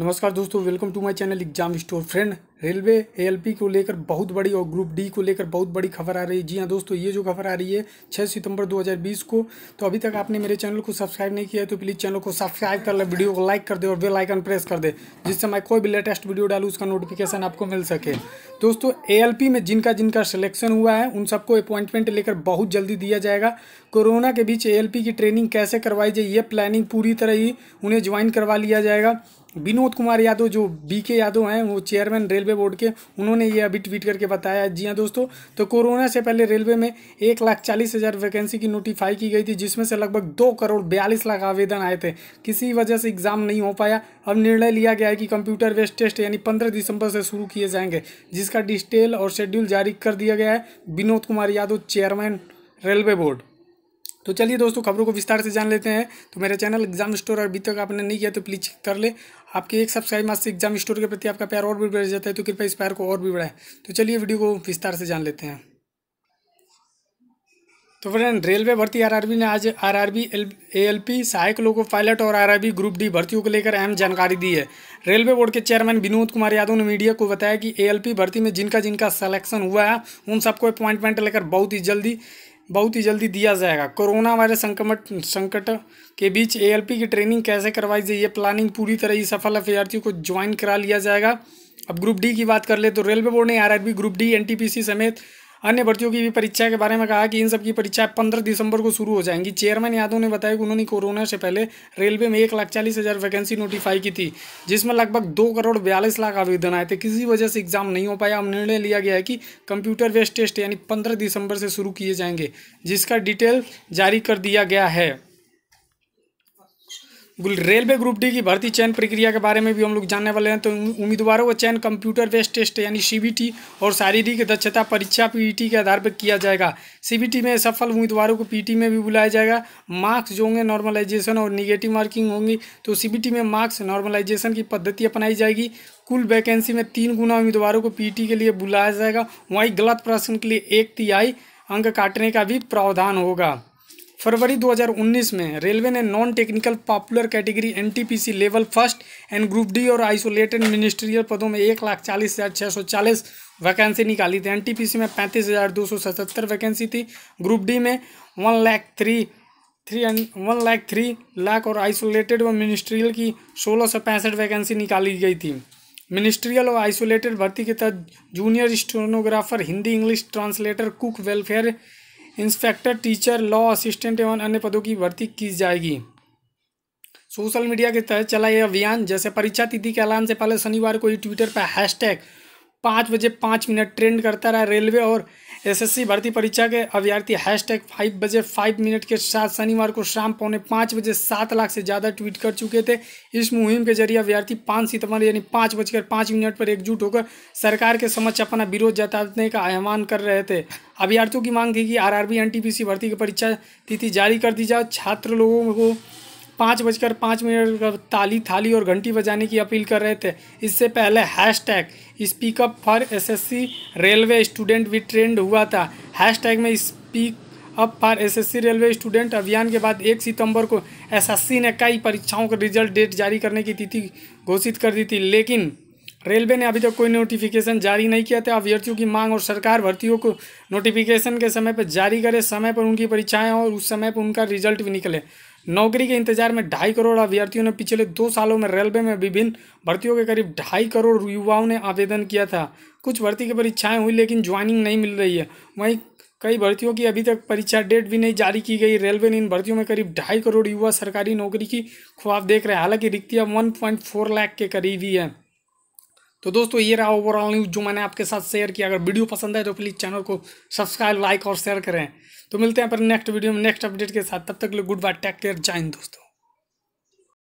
नमस्कार दोस्तों welcome to my channel exam store friend railway ALP को लेकर बहुत बड़ी और ग्रुप डी को लेकर बहुत बड़ी खबर आ रही है जी हाँ दोस्तों ये जो खबर आ रही है 6 सितंबर 2020 को तो अभी तक आपने मेरे चैनल को सब्सक्राइब नहीं किया है तो प्लीज़ चैनल को सब्सक्राइब कर ले वीडियो को लाइक कर दे और वेलाइकन प्रेस कर दे जिससे मैं कोई भी लेटेस्ट वीडियो डालूँ उसका नोटिफिकेशन आपको मिल सके दोस्तों ए में जिनका जिनका सिलेक्शन हुआ है उन सबको अपॉइंटमेंट लेकर बहुत जल्दी दिया जाएगा कोरोना के बीच ए की ट्रेनिंग कैसे करवाई जाए ये प्लानिंग पूरी तरह ही उन्हें ज्वाइन करवा लिया जाएगा विनोद कुमार यादव जो बी के यादव हैं वो चेयरमैन रेलवे बोर्ड के उन्होंने ये अभी ट्वीट करके बताया जी हाँ दोस्तों तो कोरोना से पहले रेलवे में एक लाख चालीस हज़ार वैकेंसी की नोटिफाई की गई थी जिसमें से लगभग दो करोड़ बयालीस लाख आवेदन आए थे किसी वजह से एग्ज़ाम नहीं हो पाया अब निर्णय लिया गया है कि कंप्यूटर बेस्ड टेस्ट यानी पंद्रह दिसंबर से शुरू किए जाएंगे जिस जिसका डिटेल और शेड्यूल जारी कर दिया गया है Vinod Kumar Yadav chairman railway board तो चलिए दोस्तों खबरों को विस्तार से जान लेते हैं तो मेरा चैनल एग्जाम स्टोर अभी तक आपने नहीं किया तो प्लीज कर ले आपके एक सब्सक्राइब मास से एग्जाम स्टोर के प्रति आपका प्यार और भी बढ़ जाता है तो कृपया इस प्यार को और भी बढ़ाएं तो चलिए वीडियो को विस्तार से जान लेते हैं तो फ्रेंड रेलवे भर्ती आरआरबी ने आज आरआरबी एएलपी सहायक लोको पायलट और आरआरबी ग्रुप डी भर्तियों को लेकर अहम जानकारी दी है रेलवे बोर्ड के चेयरमैन विनोद कुमार यादव ने मीडिया को बताया कि एएलपी भर्ती में जिनका जिनका सलेक्शन हुआ है उन सबको अपॉइंटमेंट लेकर बहुत ही जल्दी बहुत ही जल्दी दिया जाएगा कोरोना वायरस संक्रमण संकट के बीच ए की ट्रेनिंग कैसे करवाई जाए ये प्लानिंग पूरी तरह ही सफल अभ्यर्थियों को ज्वाइन करा लिया जाएगा अब ग्रुप डी की बात कर ले तो रेलवे बोर्ड ने आर ग्रुप डी एन समेत अन्य भर्तियों की भी परीक्षा के बारे में कहा कि इन सबकी परीक्षाएं पंद्रह दिसंबर को शुरू हो जाएंगी चेयरमैन यादव ने बताया कि उन्होंने कोरोना से पहले रेलवे में एक लाख चालीस हज़ार वैकेंसी नोटिफाई की थी जिसमें लगभग दो करोड़ बयालीस लाख आवेदन आए थे किसी वजह से एग्जाम नहीं हो पाया अब निर्णय लिया गया है कि कंप्यूटर बेस्ड टेस्ट यानी पंद्रह दिसंबर से शुरू किए जाएंगे जिसका डिटेल जारी कर दिया गया है रेलवे ग्रुप डी की भर्ती चयन प्रक्रिया के बारे में भी हम लोग जानने वाले हैं तो उम्मीदवारों का चयन कंप्यूटर बेस्ड टेस्ट यानी सीबीटी और शारीरिक दक्षता परीक्षा पीईटी के आधार पर किया जाएगा सीबीटी में सफल उम्मीदवारों को पीटी में भी बुलाया जाएगा मार्क्स जो होंगे नॉर्मलाइजेशन और निगेटिव मार्किंग होंगी तो सी में मार्क्स नॉर्मलाइजेशन की पद्धति अपनाई जाएगी कुल वैकेंसी में तीन गुना उम्मीदवारों को पी के लिए बुलाया जाएगा वहीं गलत प्रश्न के लिए एक तिहाई अंक काटने का भी प्रावधान होगा फरवरी 2019 में रेलवे ने non technical popular category NTPC level first and group D और आइसोलेटेड मिनिस्ट्रियल पदों में एक लाख चालीस हज़ार छः सौ चालीस वैकेंसी निकाली थी एनटीपीसी में पैंतीस हज़ार दो सौ सतहत्तर वैकेंसी थी ग्रुप डी में one lakh three three one lakh three lakh और आइसोलेटेड व मिनिस्ट्रियल की सोलह सौ पैंसठ वैकेंसी निकाली गई थी मिनिस्ट्रियल और आइसोलेटेड भर्ती के तहत junior stenographer Hindi English translator cook welfare inspector teacher law assistant एवं अन्य पदों की भर्ती की जाएगी सोशल मीडिया के तहत चला यह अभियान जैसे परीक्षा तिथि के ऐलान से पहले शनिवार को ही ट्विटर पर हैशटैग पाँच बजे पाँच मिनट ट्रेंड करता रहा रेलवे और एसएससी भर्ती परीक्षा के अभ्यर्थी हैशटैग फाइव बजे फाइव मिनट के साथ शनिवार को शाम पौने पाँच बजे सात लाख से ज़्यादा ट्वीट कर चुके थे इस मुहिम के जरिए अभ्यर्थी पाँच सितंबर यानी पाँच बजकर पाँच मिनट पर एकजुट होकर सरकार के समक्ष अपना विरोध जताने का आह्वान कर रहे थे अभ्यर्थियों की मांग थी कि आर आर भर्ती की परीक्षा तिथि जारी कर दी जाए छात्र लोगों को पाँच बजकर पाँच मिनट ताली थाली और घंटी बजाने की अपील कर रहे थे इससे पहले hashtag speak up for S S C railway student भी ट्रेंड हुआ था हैश टैग में speak up for C railway student अभियान के बाद एक सितंबर को एस एस सी ने कई परीक्षाओं का रिजल्ट डेट जारी करने की तिथि घोषित कर दी थी लेकिन रेलवे ने अभी तक तो कोई नोटिफिकेशन जारी नहीं किया था अभ्यर्थियों की मांग और सरकार भर्तियों को नोटिफिकेशन के समय पर जारी करे समय पर उनकी परीक्षाएं और उस समय पर उनका रिजल्ट भी निकले नौकरी के इंतजार में ढाई करोड़ अभ्यर्थियों ने पिछले दो सालों में रेलवे में विभिन्न भर्तियों के करीब ढाई करोड़ युवाओं ने आवेदन किया था कुछ भर्ती की परीक्षाएं हुई लेकिन ज्वाइनिंग नहीं मिल रही है वहीं कई भर्तियों की अभी तक परीक्षा डेट भी नहीं जारी की गई रेलवे ने इन भर्तियों में करीब ढाई करोड़ युवा सरकारी नौकरी की ख्वाब देख रहे हैं हालांकि रिक्तियाँ वन पॉइंट फोर लाख के करीब ही है तो दोस्तों ये रहा ओवरऑल न्यूज़ जो मैंने आपके साथ शेयर किया अगर वीडियो पसंद है तो प्लीज़ चैनल को सब्सक्राइब लाइक और शेयर करें तो मिलते हैं पर नेक्स्ट वीडियो में नेक्स्ट अपडेट के साथ तब तक लिए गुड बाय टेक केयर जय हिंद दोस्तों